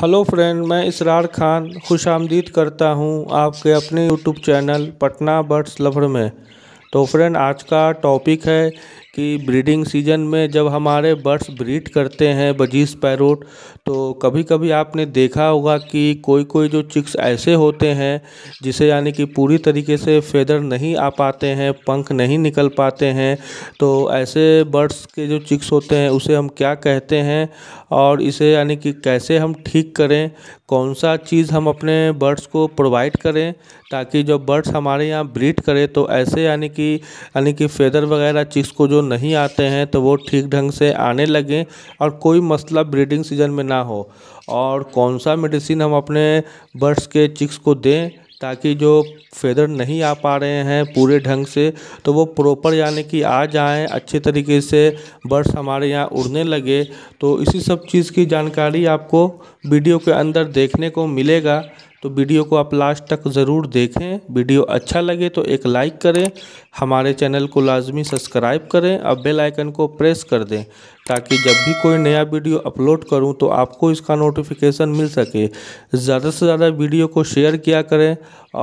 hello friend मैं इसरार खान खुश आमदीद करता हूँ आपके अपने YouTube channel Patna birds lover में तो फ्रेंड आज का टॉपिक है कि ब्रीडिंग सीजन में जब हमारे बर्ड्स ब्रीड करते हैं बजीज पैरोट तो कभी कभी आपने देखा होगा कि कोई कोई जो चिक्स ऐसे होते हैं जिसे यानी कि पूरी तरीके से फेदर नहीं आ पाते हैं पंख नहीं निकल पाते हैं तो ऐसे बर्ड्स के जो चिक्स होते हैं उसे हम क्या कहते हैं और इसे यानी कि कैसे हम ठीक करें कौन सा चीज़ हम अपने बर्ड्स को प्रोवाइड करें ताकि जो बर्ड्स हमारे यहाँ ब्रीड करें तो ऐसे यानी कि यानी कि फेदर वगैरह चिक्स को जो नहीं आते हैं तो वो ठीक ढंग से आने लगें और कोई मसला ब्रीडिंग सीजन में ना हो और कौन सा मेडिसिन हम अपने बर्ड्स के चिक्स को दें ताकि जो फेदर नहीं आ पा रहे हैं पूरे ढंग से तो वो प्रॉपर यानी कि आ जाएं अच्छे तरीके से बर्ड्स हमारे यहाँ उड़ने लगे तो इसी सब चीज़ की जानकारी आपको वीडियो के अंदर देखने को मिलेगा तो वीडियो को आप लास्ट तक ज़रूर देखें वीडियो अच्छा लगे तो एक लाइक करें हमारे चैनल को लाजमी सब्सक्राइब करें और बेल आइकन को प्रेस कर दें ताकि जब भी कोई नया वीडियो अपलोड करूं तो आपको इसका नोटिफिकेशन मिल सके ज़्यादा से ज़्यादा वीडियो को शेयर किया करें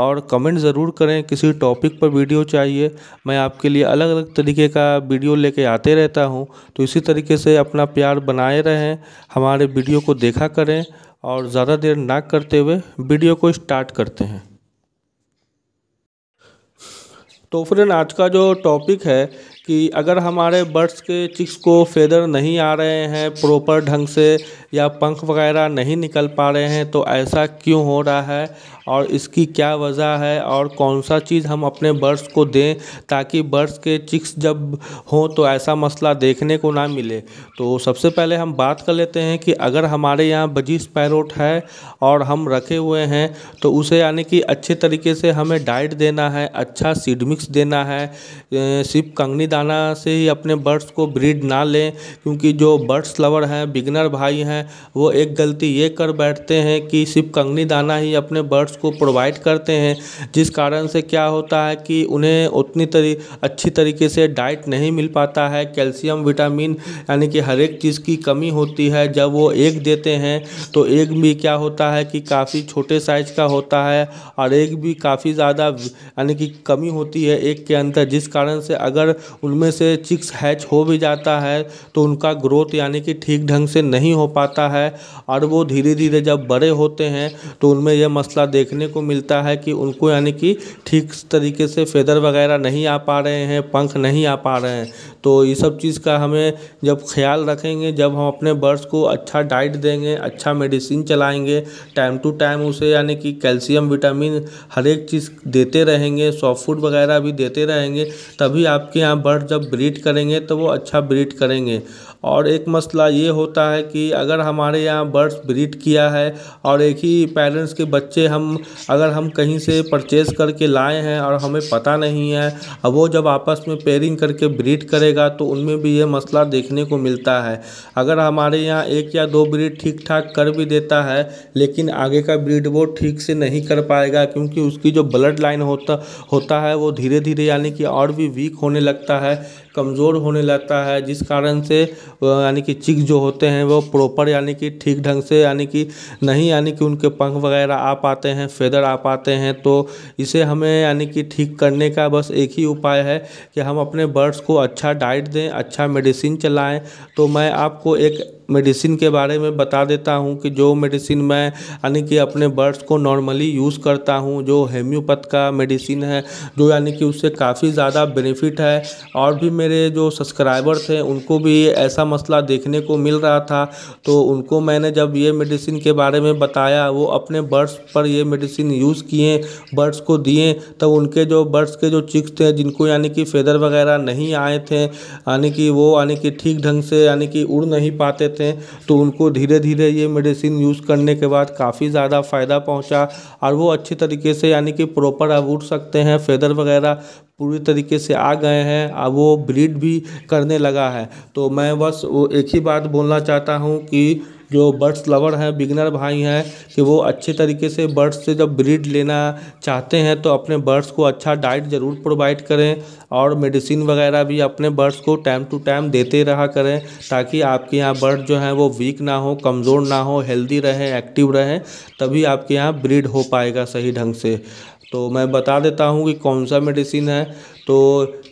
और कमेंट ज़रूर करें किसी टॉपिक पर वीडियो चाहिए मैं आपके लिए अलग अलग तरीके का वीडियो ले आते रहता हूँ तो इसी तरीके से अपना प्यार बनाए रहें हमारे वीडियो को देखा करें और ज़्यादा देर ना करते हुए वीडियो को स्टार्ट करते हैं तो फ्रेंड आज का जो टॉपिक है कि अगर हमारे बर्ड्स के चिक्स को फेदर नहीं आ रहे हैं प्रॉपर ढंग से या पंख वगैरह नहीं निकल पा रहे हैं तो ऐसा क्यों हो रहा है और इसकी क्या वजह है और कौन सा चीज़ हम अपने बर्ड्स को दें ताकि बर्ड्स के चिक्स जब हों तो ऐसा मसला देखने को ना मिले तो सबसे पहले हम बात कर लेते हैं कि अगर हमारे यहाँ बजीज पैरोट है और हम रखे हुए हैं तो उसे यानी कि अच्छे तरीके से हमें डाइट देना है अच्छा सीड मिक्स देना है सिर्फ कंगनी दाना से ही अपने बर्ड्स को ब्रीड ना लें क्योंकि जो बर्ड्स लवर हैं बिगनर भाई हैं हैं वो एक गलती ये कर बैठते हैं कि सिर्फ कंगनी दाना ही अपने बर्ड्स को प्रोवाइड करते हैं जिस कारण से क्या होता है कि उन्हें उतनी तरी अच्छी तरीके से डाइट नहीं मिल पाता है कैल्शियम विटामिन यानी कि हर एक चीज़ की कमी होती है जब वो एक देते हैं तो एक भी क्या होता है कि काफ़ी छोटे साइज का होता है और एक भी काफ़ी ज़्यादा यानी कि कमी होती है एक के अंदर जिस कारण से अगर उनमें से चिक्स हैच हो भी जाता है तो उनका ग्रोथ यानी कि ठीक ढंग से नहीं हो पाता आता है और वो धीरे धीरे जब बड़े होते हैं तो उनमें यह मसला देखने को मिलता है कि उनको यानी कि ठीक तरीके से फेदर वगैरह नहीं आ पा रहे हैं पंख नहीं आ पा रहे हैं तो ये सब चीज़ का हमें जब ख्याल रखेंगे जब हम अपने बर्ड्स को अच्छा डाइट देंगे अच्छा मेडिसिन चलाएँगे टाइम टू टाइम उसे यानी कि कैल्शियम विटामिन हर एक चीज़ देते रहेंगे सॉफ्ट फूड वगैरह भी देते रहेंगे तभी आपके यहाँ बर्ड जब ब्रीड करेंगे तो वो अच्छा ब्रीड करेंगे और एक मसला ये होता है कि अगर हमारे यहाँ बर्ड्स ब्रीड किया है और एक ही पेरेंट्स के बच्चे हम अगर हम कहीं से परचेज़ करके लाए हैं और हमें पता नहीं है अब वो जब आपस में पेयरिंग करके ब्रीड करेगा तो उनमें भी ये मसला देखने को मिलता है अगर हमारे यहाँ एक या दो ब्रीड ठीक ठाक कर भी देता है लेकिन आगे का ब्रीड वो ठीक से नहीं कर पाएगा क्योंकि उसकी जो ब्लड लाइन होता होता है वो धीरे धीरे यानी कि और भी वीक होने लगता है कमज़ोर होने लगता है जिस कारण से यानी कि चिक जो होते हैं वो प्रॉपर यानी कि ठीक ढंग से यानी कि नहीं यानी कि उनके पंख वगैरह आ पाते हैं फेदर आ पाते हैं तो इसे हमें यानी कि ठीक करने का बस एक ही उपाय है कि हम अपने बर्ड्स को अच्छा डाइट दें अच्छा मेडिसिन चलाएं तो मैं आपको एक मेडिसिन के बारे में बता देता हूँ कि जो मेडिसिन मैं यानी कि अपने बर्ड्स को नॉर्मली यूज़ करता हूँ जो हेम्योपैथ का मेडिसिन है जो यानी कि उससे काफ़ी ज़्यादा बेनिफिट है और भी मेरे मेरे जो सब्सक्राइबर थे उनको भी ऐसा मसला देखने को मिल रहा था तो उनको मैंने जब ये मेडिसिन के बारे में बताया वो अपने बर्ड्स पर ये मेडिसिन यूज़ किए बर्ड्स को दिए तब उनके जो बर्ड्स के जो चिक्स थे जिनको यानी कि फेदर वगैरह नहीं आए थे यानी कि वो यानी कि ठीक ढंग से यानी कि उड़ नहीं पाते थे तो उनको धीरे धीरे ये मेडिसिन यूज़ करने के बाद काफ़ी ज़्यादा फ़ायदा पहुँचा और वो अच्छे तरीके से यानी कि प्रॉपर अब उड़ सकते हैं फेदर वगैरह पूरी तरीके से आ गए हैं अब वो ब्रीड भी करने लगा है तो मैं बस वो एक ही बात बोलना चाहता हूँ कि जो बर्ड्स लवर हैं बिगनर भाई हैं कि वो अच्छे तरीके से बर्ड्स से जब ब्रीड लेना चाहते हैं तो अपने बर्ड्स को अच्छा डाइट ज़रूर प्रोवाइड करें और मेडिसिन वगैरह भी अपने बर्ड्स को टाइम टू टाइम देते रहा करें ताकि आपके यहाँ बर्ड जो हैं वो वीक ना हो कमज़ोर ना हो हेल्दी रहें एक्टिव रहें तभी आपके यहाँ ब्रीड हो पाएगा सही ढंग से तो मैं बता देता हूँ कि कौन सा मेडिसिन है तो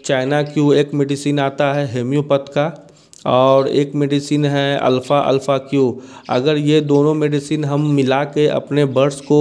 चाइना क्यू एक मेडिसिन आता है हेम्योपथ का और एक मेडिसिन है अल्फ़ा अल्फ़ा क्यू अगर ये दोनों मेडिसिन हम मिला के अपने बर्ड्स को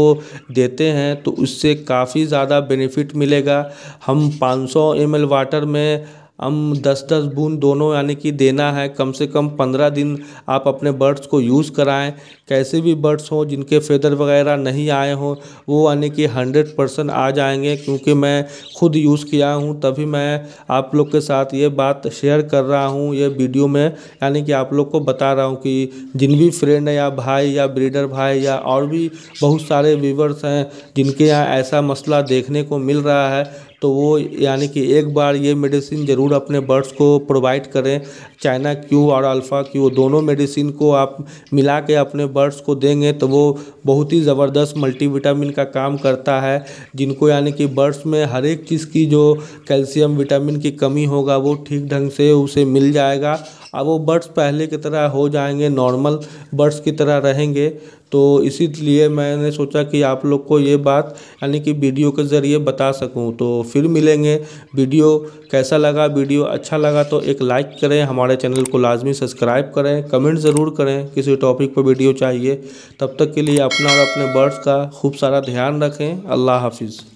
देते हैं तो उससे काफ़ी ज़्यादा बेनिफिट मिलेगा हम 500 एम वाटर में हम दस दस बूंद दोनों यानी कि देना है कम से कम पंद्रह दिन आप अपने बर्ड्स को यूज़ कराएं कैसे भी बर्ड्स हों जिनके फेदर वगैरह नहीं आए हों वो यानी कि हंड्रेड परसेंट आ जाएंगे क्योंकि मैं खुद यूज़ किया हूं तभी मैं आप लोग के साथ ये बात शेयर कर रहा हूं ये वीडियो में यानी कि आप लोग को बता रहा हूँ कि जिन भी फ्रेंड या भाई या ब्रीडर भाई या और भी बहुत सारे व्यूवर्स हैं जिनके यहाँ ऐसा मसला देखने को मिल रहा है तो वो यानी कि एक बार ये मेडिसिन ज़रूर अपने बर्ड्स को प्रोवाइड करें चाइना क्यू और अल्फ़ा क्यू दोनों मेडिसिन को आप मिला के अपने बर्ड्स को देंगे तो वो बहुत ही ज़बरदस्त मल्टीविटामिन का काम करता है जिनको यानी कि बर्ड्स में हर एक चीज़ की जो कैल्शियम विटामिन की कमी होगा वो ठीक ढंग से उसे मिल जाएगा अब वो बर्ड्स पहले की तरह हो जाएंगे नॉर्मल बर्ड्स की तरह रहेंगे तो इसीलिए मैंने सोचा कि आप लोग को ये बात यानी कि वीडियो के ज़रिए बता सकूं तो फिर मिलेंगे वीडियो कैसा लगा वीडियो अच्छा लगा तो एक लाइक करें हमारे चैनल को लाजमी सब्सक्राइब करें कमेंट ज़रूर करें किसी टॉपिक पर वीडियो चाहिए तब तक के लिए अपना और अपने बर्ड्स का खूब सारा ध्यान रखें अल्लाह हाफिज़